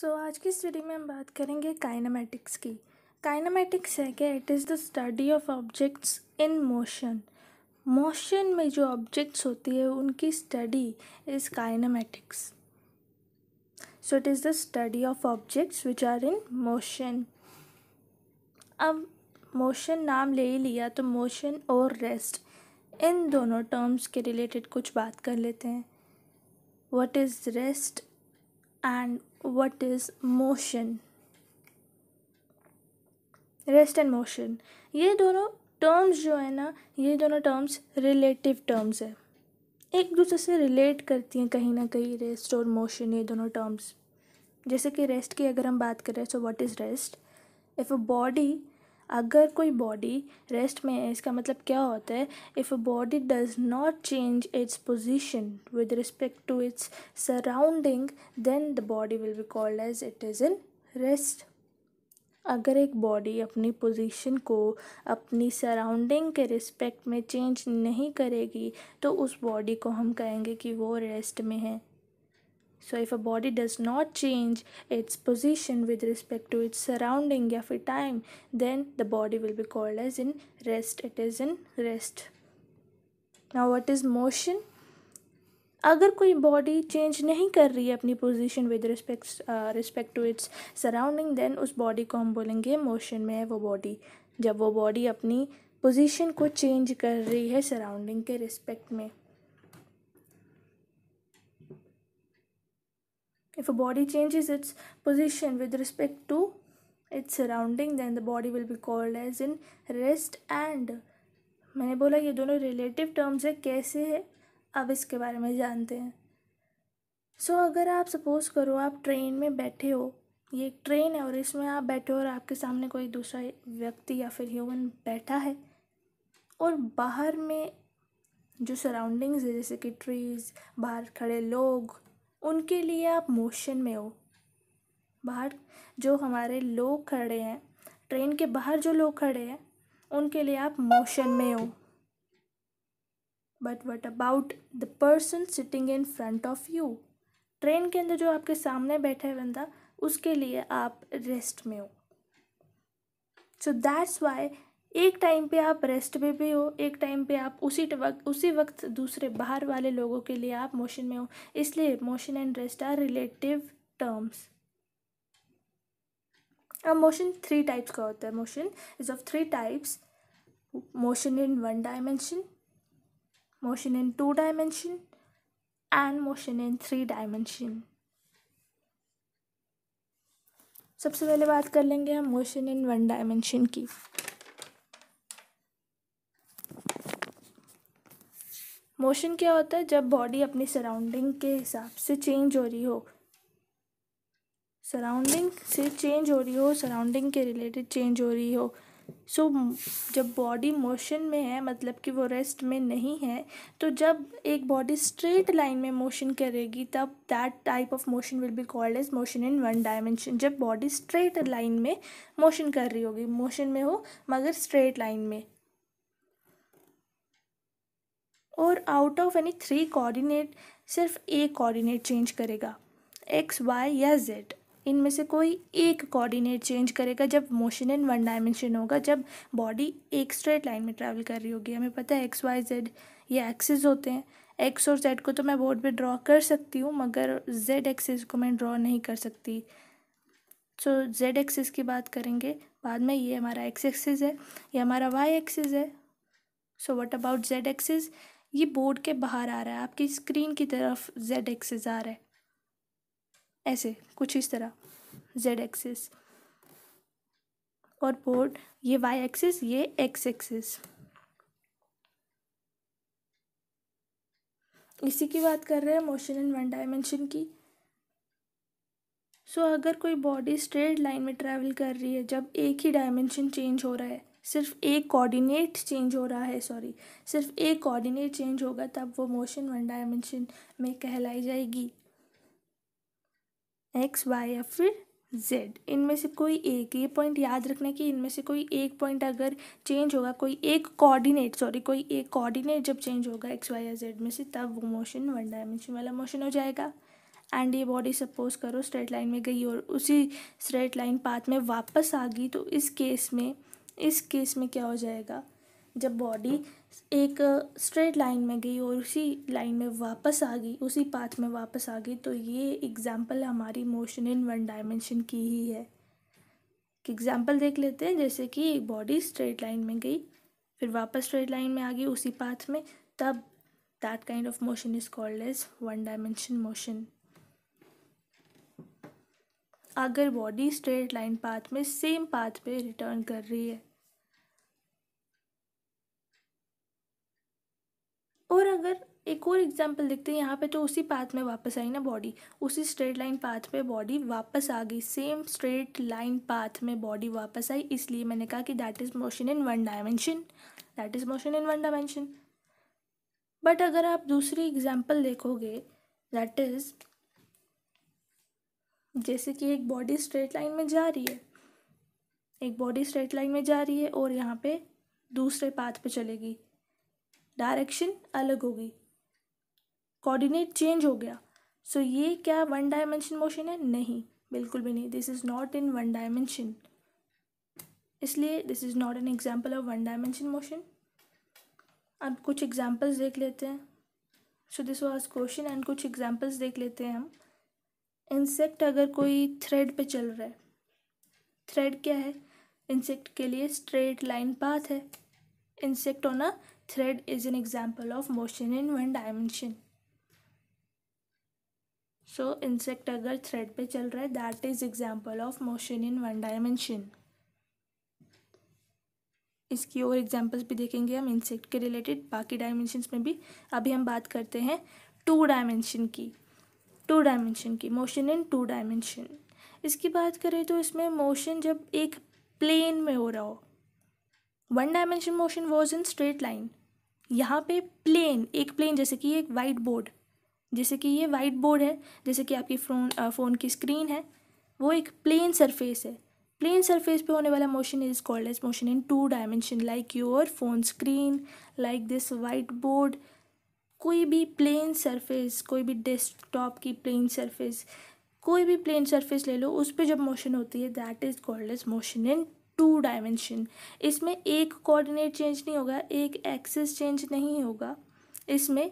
सो आज की स्टडी में हम बात करेंगे काइनामेटिक्स की काइनामेटिक्स है क्या it is the study of objects in motion motion में जो ऑब्जेक्ट्स होती है उनकी study is kinematics so it is the study of objects which are in motion अब मोशन नाम ले ही लिया तो मोशन और रेस्ट इन दोनों टर्म्स के रिलेटेड कुछ बात कर लेते हैं what is rest and what is motion rest and motion ये दोनों टर्म्स जो है ना ये दोनों टर्म्स रिलेटिव टर्म्स है एक दूसरे से रिलेट करती हैं कहीं ना कहीं रेस्ट और मोशन ये दोनों टर्म्स जैसे कि रेस्ट की अगर हम बात करें so what is rest if a body अगर कोई बॉडी रेस्ट में है इसका मतलब क्या होता है if a body does not change its position with respect to its surrounding then the body will be called as it is in rest अगर एक बॉडी अपनी पोजीशन को अपनी सराउंडिंग के रिस्पेक्ट में चेंज नहीं करेगी तो उस बॉडी को हम कहेंगे कि वो रेस्ट में है So, if a body does not change its position with respect to its surrounding every time, then the body will be called as in rest. It is in rest. Now, what is motion? अगर कोई body change नहीं कर रही है अपनी position with respect respect to its surrounding then उस body को हम बोलेंगे मोशन में है वो बॉडी जब वो बॉडी अपनी पोजीशन को चेंज कर रही है सराउंडिंग के रिस्पेक्ट में If a body changes its position with respect to its surrounding, then the body will be called as in rest and. मैंने बोला ये दोनों रिलेटिव टर्म्स है कैसे है अब इसके बारे में जानते हैं सो so, अगर आप सपोज़ करो आप ट्रेन में बैठे हो ये एक ट्रेन है और इसमें आप बैठे हो और आपके सामने कोई दूसरा व्यक्ति या फिर ह्यूमन बैठा है और बाहर में जो सराउंडिंग्स है जैसे कि ट्रीज़ बाहर खड़े लोग उनके लिए आप मोशन में हो बाहर जो हमारे लोग खड़े हैं ट्रेन के बाहर जो लोग खड़े हैं उनके लिए आप मोशन में हो but what about the person sitting in front of you train के अंदर जो आपके सामने बैठा है बंदा उसके लिए आप रेस्ट में हो सो दैट्स वाई एक टाइम पे आप रेस्ट में भी हो एक टाइम पे आप उसी वक्त उसी वक्त दूसरे बाहर वाले लोगों के लिए आप मोशन में हो इसलिए motion and rest are relative terms अब मोशन थ्री टाइप्स का होता है motion is of three types motion in one dimension motion in two dimension and motion in three dimension सबसे पहले बात कर लेंगे हम मोशन इन वन डायमेंशन की मोशन क्या होता है जब बॉडी अपनी सराउंडिंग के हिसाब से चेंज हो रही हो सराउंडिंग से चेंज हो रही हो सराउंडिंग के रिलेटेड चेंज हो रही हो सो so, जब बॉडी मोशन में है मतलब कि वो रेस्ट में नहीं है तो जब एक बॉडी स्ट्रेट लाइन में मोशन करेगी तब that type of motion will be called as motion in one dimension जब बॉडी स्ट्रेट लाइन में मोशन कर रही होगी मोशन में हो मगर स्ट्रेट लाइन में और out of any three coordinate सिर्फ एक कोऑर्डिनेट चेंज करेगा एक्स वाई या जेड इनमें से कोई एक कोऑर्डिनेट चेंज करेगा जब मोशन इन वन डायमेंशन होगा जब बॉडी एक स्ट्रेट लाइन में ट्रैवल कर रही होगी हमें पता है एक्स वाई जेड ये एक्सेस होते हैं एक्स और जेड को तो मैं बोर्ड पे ड्रॉ कर सकती हूँ मगर जेड एक्सेस को मैं ड्रॉ नहीं कर सकती सो जेड एक्सेस की बात करेंगे बाद में ये हमारा एक्स एक्सेस है ये हमारा वाई एक्सेस है so what about Z axes ये बोर्ड के बाहर आ रहा है आपकी स्क्रीन की तरफ जेड एक्सेस आ रहा है ऐसे कुछ इस तरह जेड एक्सेस और बोर्ड ये वाई एक्सेस ये एक्स एक्सेस इसी की बात कर रहे हैं मोशन इन वन डायमेंशन की सो so, अगर कोई बॉडी स्ट्रेट लाइन में ट्रैवल कर रही है जब एक ही डायमेंशन चेंज हो रहा है सिर्फ एक कोऑर्डिनेट चेंज हो रहा है सॉरी सिर्फ एक कोऑर्डिनेट चेंज होगा तब वो मोशन वन डायमेंशन में कहलाई जाएगी एक्स वाई या फिर जेड इनमें से कोई एक ये पॉइंट याद रखना कि इनमें से कोई एक पॉइंट अगर चेंज होगा कोई एक कोऑर्डिनेट सॉरी कोई एक कोऑर्डिनेट जब चेंज होगा एक्स वाई या जेड में से तब वो मोशन वन डायमेंशन वाला मोशन हो जाएगा एंड ये बॉडी सपोज करो स्ट्रेट लाइन में गई और उसी स्ट्रेट लाइन पाथ में वापस आ गई तो इस केस में इस केस में क्या हो जाएगा जब बॉडी एक स्ट्रेट लाइन में गई और उसी लाइन में वापस आ गई उसी पाथ में वापस आ गई तो ये एग्ज़ाम्पल हमारी मोशन इन वन डायमेंशन की ही है एग्ज़ाम्पल देख लेते हैं जैसे कि एक बॉडी स्ट्रेट लाइन में गई फिर वापस स्ट्रेट लाइन में आ गई उसी पाथ में तब that kind of motion is called as one dimension motion अगर बॉडी स्ट्रेट लाइन पाथ में सेम पाथ पे रिटर्न कर रही है और अगर एक और एग्जाम्पल देखते हैं यहाँ पे तो उसी पाथ में वापस आई ना बॉडी उसी स्ट्रेट लाइन पाथ पे बॉडी वापस आ गई सेम स्ट्रेट लाइन पाथ में बॉडी वापस आई इसलिए मैंने कहा कि that is motion in one dimension that is motion in one dimension but अगर आप दूसरी एग्जाम्पल देखोगे दैट इज़ जैसे कि एक बॉडी स्ट्रेट लाइन में जा रही है एक बॉडी स्ट्रेट लाइन में जा रही है और यहाँ पे दूसरे पाथ पे चलेगी डायरेक्शन अलग होगी कोऑर्डिनेट चेंज हो गया सो so, ये क्या वन डायमेंशन मोशन है नहीं बिल्कुल भी नहीं this is not in one dimension इसलिए this is not an example of one dimension motion अब कुछ एग्जाम्पल्स देख लेते हैं so this was question and कुछ एग्जाम्पल्स देख लेते हैं हम इंसेक्ट अगर कोई थ्रेड पे चल रहा है थ्रेड क्या है इंसेक्ट के लिए स्ट्रेट लाइन पाथ है insect on a thread is an example of motion in one dimension so insect अगर थ्रेड pe चल रहा है that is example of motion in one dimension इसकी और एग्जाम्पल्स भी देखेंगे हम इंसेक्ट के रिलेटेड बाकी डायमेंशंस में भी अभी हम बात करते हैं टू डायमेंशन की टू डायमेंशन की मोशन इन टू डायमेंशन इसकी बात करें तो इसमें मोशन जब एक प्लेन में हो रहा हो one dimension motion was in straight line यहाँ पे प्लेन एक प्लेन जैसे कि एक वाइट बोर्ड जैसे कि ये वाइट बोर्ड है जैसे कि आपकी फ़ोन फ़ोन की स्क्रीन है वो एक प्लेन सरफेस है प्लेन सरफेस पे होने वाला motion is called as motion in two dimension like your phone screen like this white board कोई भी प्लेन सरफेस कोई भी डेस्कटॉप की प्लेन सरफेस कोई भी प्लेन सरफेस ले लो उस पर जब मोशन होती है that is called as motion in two dimension इसमें एक कोऑर्डिनेट चेंज नहीं होगा एक एक्सिस चेंज नहीं होगा इसमें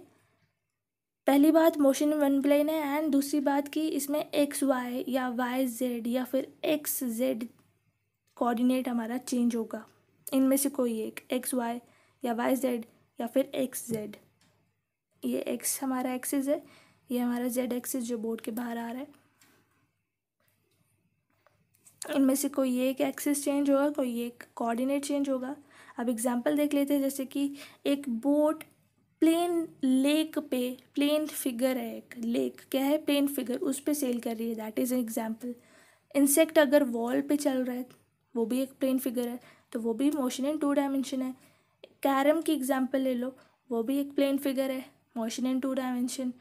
पहली बात मोशन वन प्लेन है एंड दूसरी बात कि इसमें एक्स वाई या वाई जेड या फिर एक्स जेड कोऑर्डिनेट हमारा चेंज होगा इनमें से कोई एक एक्स वाई या वाई जेड या फिर एक्स जेड ये एक्स हमारा एक्सिस है ये हमारा जेड एक्सिस जो बोर्ड के बाहर आ रहा है इनमें से कोई एक एक्सिस चेंज होगा कोई एक कोऑर्डिनेट चेंज होगा अब एग्जांपल देख लेते हैं जैसे कि एक बोट प्लेन लेक पे प्लेन फिगर है एक लेक क्या है प्लेन फिगर उस पे सेल कर रही है that is an example insect अगर वॉल पे चल रहा है वो भी एक प्लेन फिगर है तो वो भी मोशन इन टू डायमेंशन है कैरम की एग्जाम्पल ले लो वो भी एक प्लेन फिगर है मोशन इन टू डायमेंशन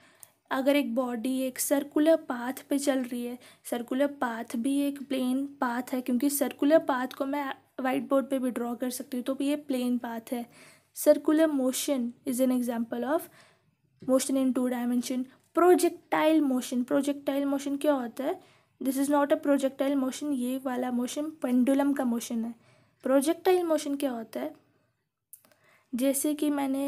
अगर एक बॉडी एक सर्कुलर पाथ पे चल रही है सर्कुलर पाथ भी एक प्लेन पाथ है क्योंकि सर्कुलर पाथ को मैं वाइट बोर्ड पे भी ड्रॉ कर सकती हूँ तो भी ये प्लेन पाथ है circular motion is an example of motion in two dimension projectile motion projectile motion क्या होता है this is not a projectile motion ये वाला मोशन पेंडुलम का मोशन है प्रोजेक्टाइल मोशन क्या होता है जैसे कि मैंने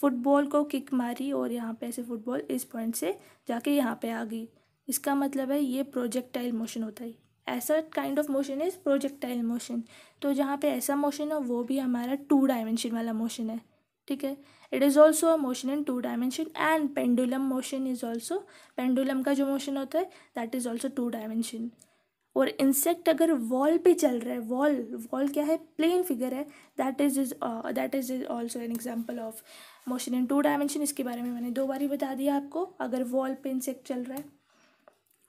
फुटबॉल को किक मारी और यहाँ पे ऐसे फुटबॉल इस पॉइंट से जाके यहाँ पे आ गई इसका मतलब है ये प्रोजेक्टाइल मोशन होता है ऐसा kind of motion is projectile motion तो जहाँ पे ऐसा मोशन है वो भी हमारा टू डायमेंशन वाला मोशन है ठीक है it is also a motion in two dimension and pendulum motion is also pendulum का जो मोशन होता है that is also two dimension और इंसेक्ट अगर वॉल पे चल रहा है वॉल वॉल क्या है प्लेन फिगर है that is is that is is also an example of motion in two dimension इसके बारे में मैंने दो बार ही बता दिया आपको अगर वॉल पे इंसेक्ट चल रहा है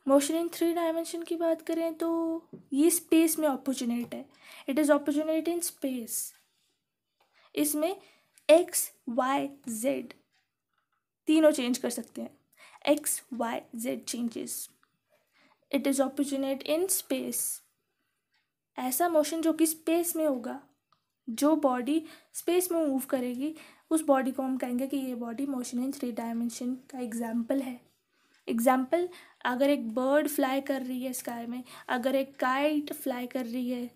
मोशन इन थ्री डायमेंशन की बात करें तो ये स्पेस में अपॉर्चुनेट है it is opportunate in space इसमें एक्स वाई जेड तीनों चेंज कर सकते हैं X Y Z changes it is opportunate in space ऐसा मोशन जो कि स्पेस में होगा जो बॉडी स्पेस में मूव करेगी उस बॉडी को हम कहेंगे कि ये body motion in three dimension का एग्जाम्पल है एग्जाम्पल अगर एक बर्ड फ्लाई कर रही है स्काई में अगर एक काइट फ्लाई कर रही है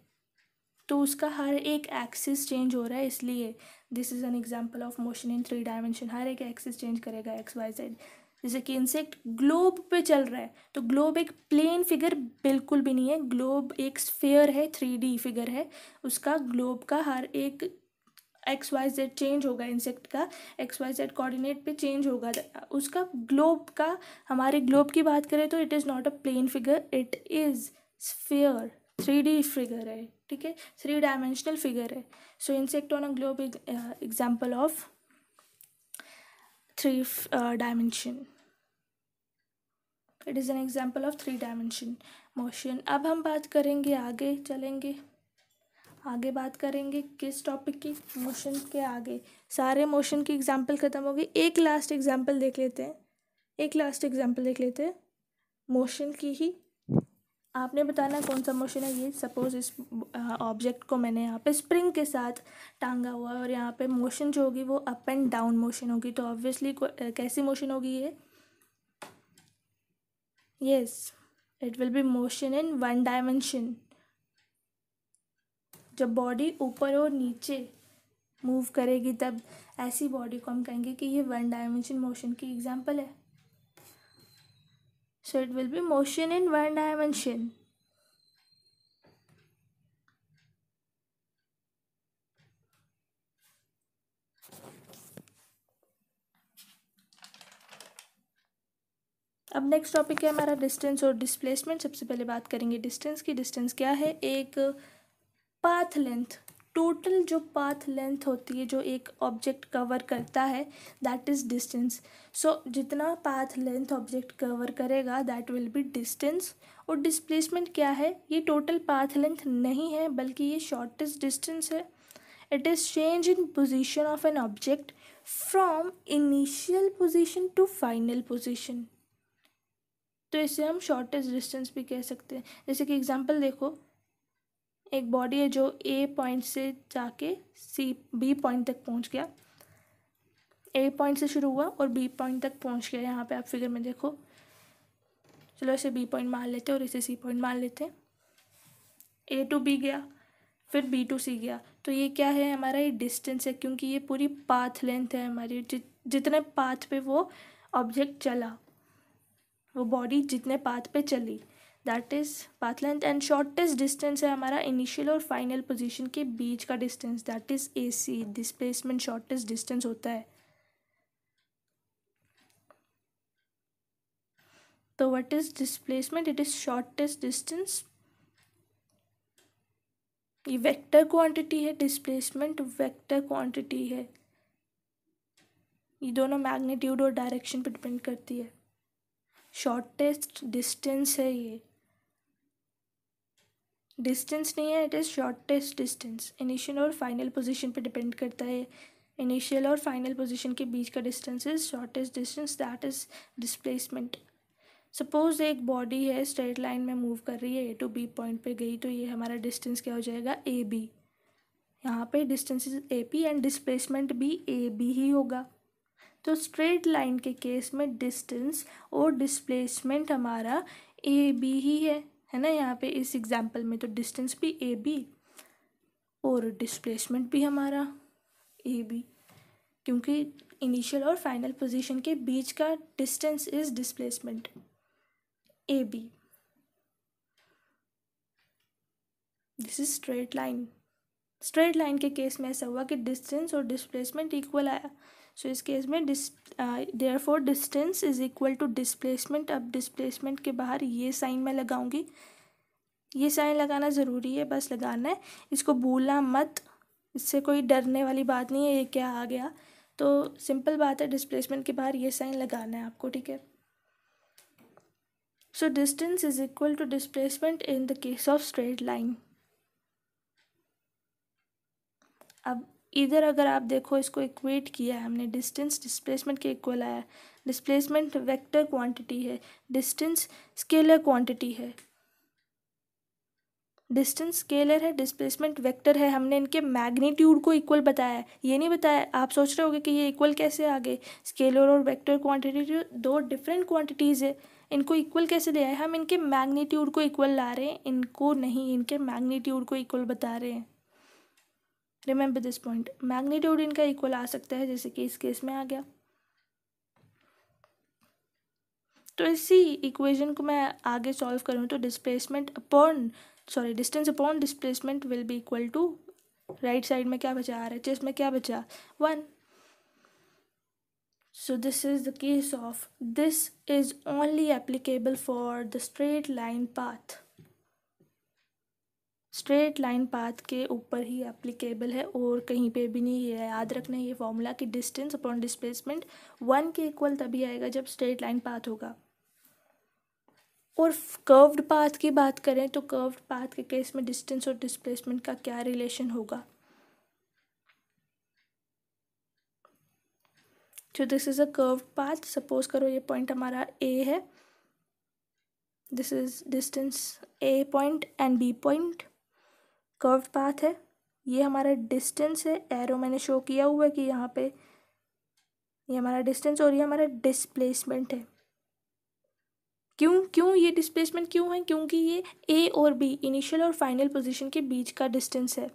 तो उसका हर एक एक्सिस चेंज हो रहा है इसलिए this is an example of motion in three dimension हर एक एक्सिस चेंज करेगा एक्स वाई जेड जैसे कि इंसेक्ट ग्लोब पे चल रहा है तो ग्लोब एक प्लेन फिगर बिल्कुल भी नहीं है ग्लोब एक स्फेयर है थ्री डी फिगर है उसका ग्लोब का हर एक एक्स वाई जेड चेंज होगा इंसेक्ट का एक्स वाई जेड कोऑर्डिनेट पे चेंज होगा उसका ग्लोब का हमारे ग्लोब की बात करें तो it is not a plane figure it is sphere three D figure है ठीक है थ्री डायमेंशनल फिगर है so insect on a globe example of three dimension it is an example of three dimension motion अब हम बात करेंगे आगे चलेंगे आगे बात करेंगे किस टॉपिक की मोशन के आगे सारे मोशन की एग्जाम्पल ख़त्म हो गई एक लास्ट एग्जाम्पल देख लेते हैं एक लास्ट एग्जाम्पल देख लेते हैं मोशन की ही आपने बताना कौन सा मोशन है ये सपोज़ इस ऑब्जेक्ट को मैंने यहाँ पे स्प्रिंग के साथ टांगा हुआ है और यहाँ पे मोशन जो होगी वो अप एंड डाउन मोशन होगी तो ऑब्वियसली कैसी मोशन होगी ये yes it will be motion in one dimension जब बॉडी ऊपर और नीचे मूव करेगी तब ऐसी बॉडी को हम कहेंगे कि ये वन डायमेंशन मोशन की एग्जांपल है so it will be motion in one dimension अब नेक्स्ट टॉपिक है हमारा डिस्टेंस और डिस्प्लेसमेंट सबसे पहले बात करेंगे डिस्टेंस की डिस्टेंस क्या है एक पाथ लेंथ टोटल जो पाथ लेंथ होती है जो एक ऑब्जेक्ट कवर करता है दैट इज़ डिस्टेंस सो जितना पाथ लेंथ ऑब्जेक्ट कवर करेगा दैट विल बी डिस्टेंस और डिस्प्लेसमेंट क्या है ये टोटल पाथ लेंथ नहीं है बल्कि ये शॉर्टेस्ट डिस्टेंस है it is change in position of an object from initial position to final position तो इसे हम शॉर्टेस्ट डिस्टेंस भी कह सकते हैं जैसे कि एग्जांपल देखो एक बॉडी है जो ए पॉइंट से जाके सी बी पॉइंट तक पहुंच गया ए पॉइंट से शुरू हुआ और बी पॉइंट तक पहुंच गया यहाँ पे आप फिगर में देखो चलो इसे बी पॉइंट मान लेते हैं और इसे सी पॉइंट मान लेते हैं ए टू बी गया फिर बी टू सी गया तो ये क्या है हमारा ये डिस्टेंस है क्योंकि ये पूरी पाथ लेंथ है हमारी जि, जितने पाथ पे वो ऑब्जेक्ट चला वो बॉडी जितने पाथ पे चली that is path length and shortest distance है हमारा इनिशियल और फाइनल पोजीशन के बीच का distance that is A C displacement shortest distance होता है तो what is displacement it is shortest distance ये वेक्टर क्वांटिटी है डिस्प्लेसमेंट वेक्टर क्वांटिटी है ये दोनों मैग्नीट्यूड और डायरेक्शन पर डिपेंड करती है शॉर्टेस्ट डिस्टेंस है ये डिस्टेंस नहीं है it is shortest distance initial और फाइनल पोजीशन पे डिपेंड करता है इनिशियल और फाइनल पोजीशन के बीच का distance is shortest distance that is displacement suppose एक बॉडी है स्ट्रेट लाइन में मूव कर रही है ए टू बी पॉइंट पे गई तो ये हमारा डिस्टेंस क्या हो जाएगा ए बी यहाँ पे distance is A P and displacement भी ए बी ही होगा तो स्ट्रेट लाइन के केस में डिस्टेंस और डिस्प्लेसमेंट हमारा ए बी ही है है ना यहाँ पे इस एग्जाम्पल में तो डिस्टेंस भी ए बी और डिस्प्लेसमेंट भी हमारा ए बी क्योंकि इनिशियल और फाइनल पोजीशन के बीच का distance is displacement A B this is straight line straight line के केस में ऐसा हुआ कि डिस्टेंस और डिस्प्लेसमेंट इक्वल आया सो इस केस में this therefore distance is equal to displacement अब डिस्प्लेसमेंट के बाहर ये साइन मैं लगाऊंगी ये साइन लगाना ज़रूरी है बस लगाना है इसको भूलना मत इससे कोई डरने वाली बात नहीं है ये क्या आ गया तो सिंपल बात है डिस्प्लेसमेंट के बाहर ये साइन लगाना है आपको ठीक है so distance is equal to displacement in the case of straight line अब इधर अगर आप देखो इसको इक्वेट किया है हमने डिस्टेंस डिस्प्लेसमेंट के इक्वल आया डिस्प्लेसमेंट वेक्टर क्वांटिटी है डिस्टेंस स्केलर क्वांटिटी है डिस्टेंस स्केलर है डिस्प्लेसमेंट वेक्टर है हमने इनके मैग्नीट्यूड को इक्वल बताया है ये नहीं बताया आप सोच रहे होगे कि ये इक्वल कैसे आ गए स्केलर और वेक्टर क्वांटिटी दो डिफरेंट क्वांटिटीज़ है इनको इक्वल कैसे ले आए हम इनके मैग्नीट्यूड को इक्वल ला रहे हैं इनको नहीं इनके मैग्नीट्यूड को इक्वल बता रहे हैं रिमेंबर दिस पॉइंट मैग्नीट्यूड इनका इक्वल आ सकता है जैसे कि इस केस में आ गया तो इसी इक्वेशन को मैं आगे सॉल्व करूँ तो displacement upon sorry distance upon displacement will be equal to right side में क्या बचा रहा है चेस्ट में क्या बचा one so this is the case of this is only applicable for the straight line path straight line path के ऊपर ही एप्लीकेबल है और कहीं पे भी नहीं है याद रखना ये फॉर्मूला कि डिस्टेंस अपॉन डिस्प्लेसमेंट वन के इक्वल तभी आएगा जब स्ट्रेट लाइन पाथ होगा और कर्व्ड पाथ की बात करें तो कर्व्ड पाथ के केस में डिस्टेंस और डिस्प्लेसमेंट का क्या रिलेशन होगा तो this is a curve path suppose करो ये पॉइंट हमारा ए है this is distance A point and B point curve path है ये हमारा डिस्टेंस है एरो मैंने शो किया हुआ है कि यहाँ पे ये हमारा डिस्टेंस और ये हमारा डिस्प्लेसमेंट है क्यों क्यों ये डिस्प्लेसमेंट क्यों है क्योंकि ये ए और बी इनिशियल और फाइनल पोजीशन के बीच का डिस्टेंस है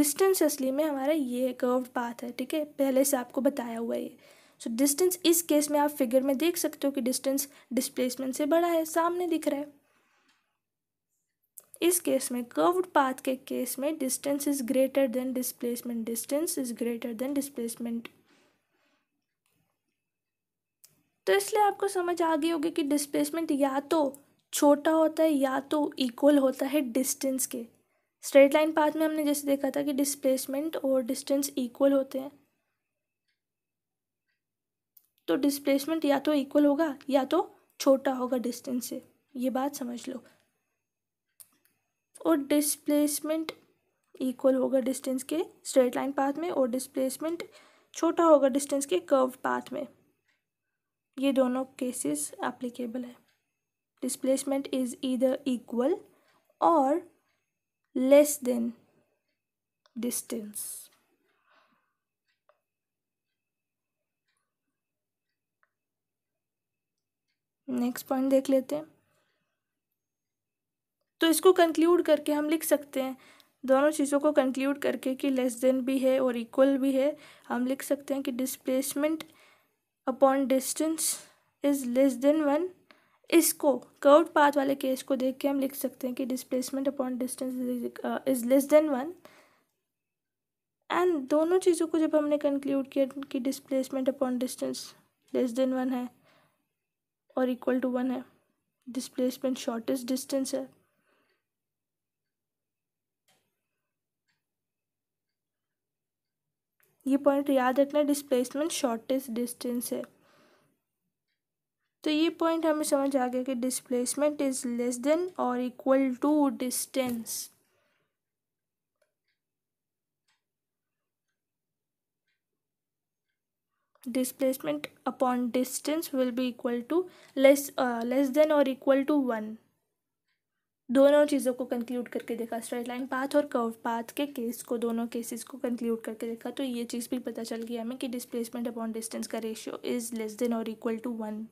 डिस्टेंस असली में हमारा ये कर्व पाथ है ठीक है पहले से आपको बताया हुआ है ये सो डिस्टेंस इस केस में आप फिगर में देख सकते हो कि डिस्टेंस डिस्प्लेसमेंट से बड़ा है सामने दिख रहा है इस केस में कर्व्ड पाथ के केस में distance is greater than displacement distance is greater than displacement तो इसलिए आपको समझ आ गई होगी कि डिस्प्लेसमेंट या तो छोटा होता है या तो इक्वल होता है डिस्टेंस के स्ट्रेट लाइन पाथ में हमने जैसे देखा था कि डिस्प्लेसमेंट और डिस्टेंस इक्वल होते हैं तो डिस्प्लेसमेंट या तो इक्वल होगा या तो छोटा होगा डिस्टेंस से ये बात समझ लो और डिस्प्लेसमेंट इक्वल होगा डिस्टेंस के स्ट्रेट लाइन पाथ में और डिस्प्लेसमेंट छोटा होगा डिस्टेंस के कर्व पाथ में ये दोनों केसेस एप्लीकेबल है डिस्प्लेसमेंट इज ईदर इक्वल और less than distance next point देख लेते हैं तो इसको कंक्लूड करके हम लिख सकते हैं दोनों चीज़ों को कंक्लूड करके कि लेस देन भी है और इक्वल भी है हम लिख सकते हैं कि displacement upon distance is less than one इसको कर्व पाथ वाले केस को देख के हम लिख सकते हैं कि displacement upon distance is less than one and दोनों चीज़ों को जब हमने कंक्लूड किया कि displacement upon distance less than one है और इक्वल टू वन है डिस्प्लेसमेंट शॉर्टेस्ट डिस्टेंस है ये पॉइंट याद रखना डिस्प्लेसमेंट शॉर्टेस्ट डिस्टेंस है तो ये पॉइंट हमें समझ आ गया कि डिस्प्लेसमेंट इज लेस देन और equal to distance displacement upon distance will be equal to less uh, less than or equal to 1 दोनों चीज़ों को कंक्लूड करके देखा स्ट्रेट लाइन पाथ और कर्व पाथ के केस को दोनों केसेस को कंक्लूड करके देखा तो ये चीज़ भी पता चल गया हमें कि डिस्प्लेसमेंट अपॉन डिस्टेंस का रेशियो इज़ लेस देन और equal to one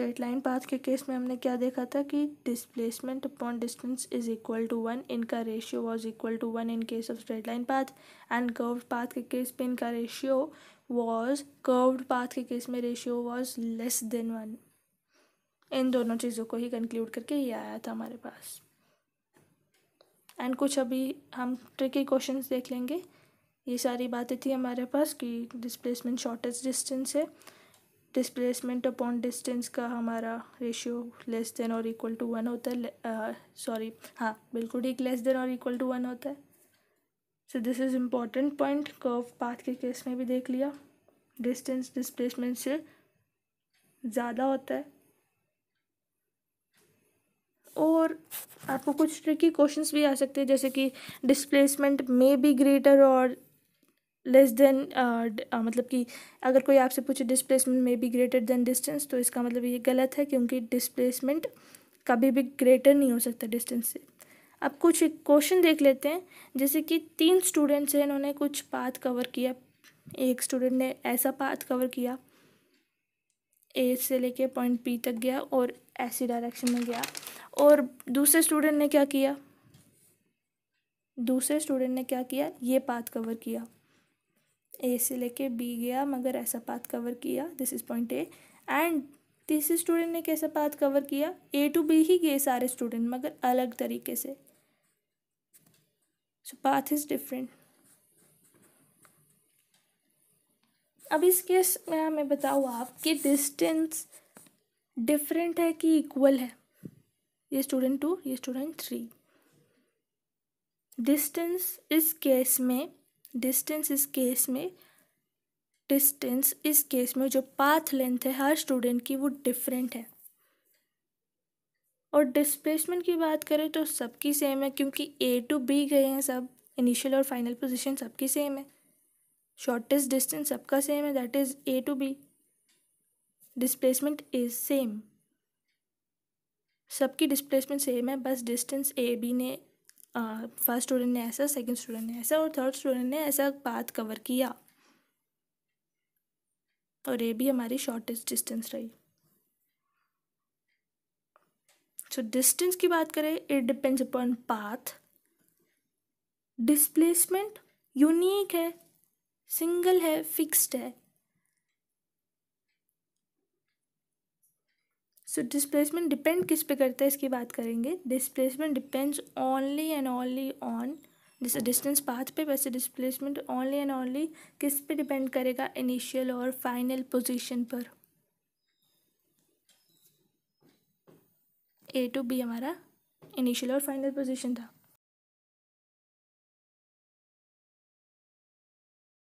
straight line path के केस में हमने क्या देखा था कि displacement upon distance is equal to one इनका ratio was equal to one in case of straight line path and curved path के केस में इनका रेशियो वाज कर्व्ड पाथ के केस में ratio was less than one इन दोनों चीज़ों को ही कंक्लूड करके ये आया था हमारे पास एंड कुछ अभी हम ट्रिकी क्वेश्चन देख लेंगे ये सारी बातें थी हमारे पास कि डिस्प्लेसमेंट शॉर्टेस्ट डिस्टेंस है डिस्प्लेसमेंट अपॉन डिस्टेंस का हमारा रेशियो लेस देन और इक्वल टू वन होता है सॉरी uh, हाँ बिल्कुल ठीक लेस देन और इक्वल टू वन होता है so this is important point curve path के केस में भी देख लिया डिस्टेंस डिस्प्लेसमेंट से ज़्यादा होता है और आपको कुछ ट्रिकी क्वेश्चंस भी आ सकते हैं जैसे कि डिस्प्लेसमेंट में भी ग्रेटर और लेस देन uh, uh, मतलब कि अगर कोई आपसे पूछे डिस्प्लेसमेंट में बी ग्रेटर देन डिस्टेंस तो इसका मतलब ये गलत है क्योंकि डिस्प्लेसमेंट कभी भी ग्रेटर नहीं हो सकता डिस्टेंस से अब कुछ क्वेश्चन देख लेते हैं जैसे कि तीन स्टूडेंट्स हैं इन्होंने कुछ पाथ कवर किया एक स्टूडेंट ने ऐसा पाथ कवर किया ए से लेके पॉइंट पी तक गया और ऐसी डायरेक्शन में गया और दूसरे स्टूडेंट ने क्या किया दूसरे स्टूडेंट ने क्या किया ये पाथ कवर किया ए से लेके बी गया मगर ऐसा पाथ कवर किया this is point A and तीसरे स्टूडेंट ने कैसा पाथ कवर किया ए टू बी ही गए सारे स्टूडेंट मगर अलग तरीके से सो पाथ इज़ डिफरेंट अब इस केस में हमें बताओ आप कि डिस्टेंस डिफरेंट है कि इक्वल है ये स्टूडेंट टू ये स्टूडेंट थ्री डिस्टेंस इस केस में डिस्टेंस इस केस में डिस्टेंस इस केस में जो पाथ लेंथ है हर स्टूडेंट की वो डिफरेंट है और डिस्प्लेसमेंट की बात करें तो सबकी सेम है क्योंकि ए टू बी गए हैं सब इनिशियल और फाइनल पोजीशन सबकी सेम है शॉर्टेस्ट डिस्टेंस सबका सेम है that is A to B displacement is same सबकी डिस्प्लेसमेंट सेम है बस डिस्टेंस ए बी ने फर्स्ट स्टूडेंट ने ऐसा सेकंड स्टूडेंट ने ऐसा और थर्ड स्टूडेंट ने ऐसा पाथ कवर किया और ये भी हमारी शॉर्टेस्ट डिस्टेंस रही सो so, डिस्टेंस की बात करें it depends upon path displacement unique है सिंगल है फिक्स्ड है सो डिस्प्लेसमेंट डिपेंड किस पे करता है इसकी बात करेंगे displacement depends only and only on जैसे डिस्टेंस पाथ पे वैसे डिस्प्लेसमेंट ओनली एंड ओनली किस पे डिपेंड करेगा इनिशियल और फाइनल पोजीशन पर ए टू बी हमारा इनिशियल और फाइनल पोजीशन था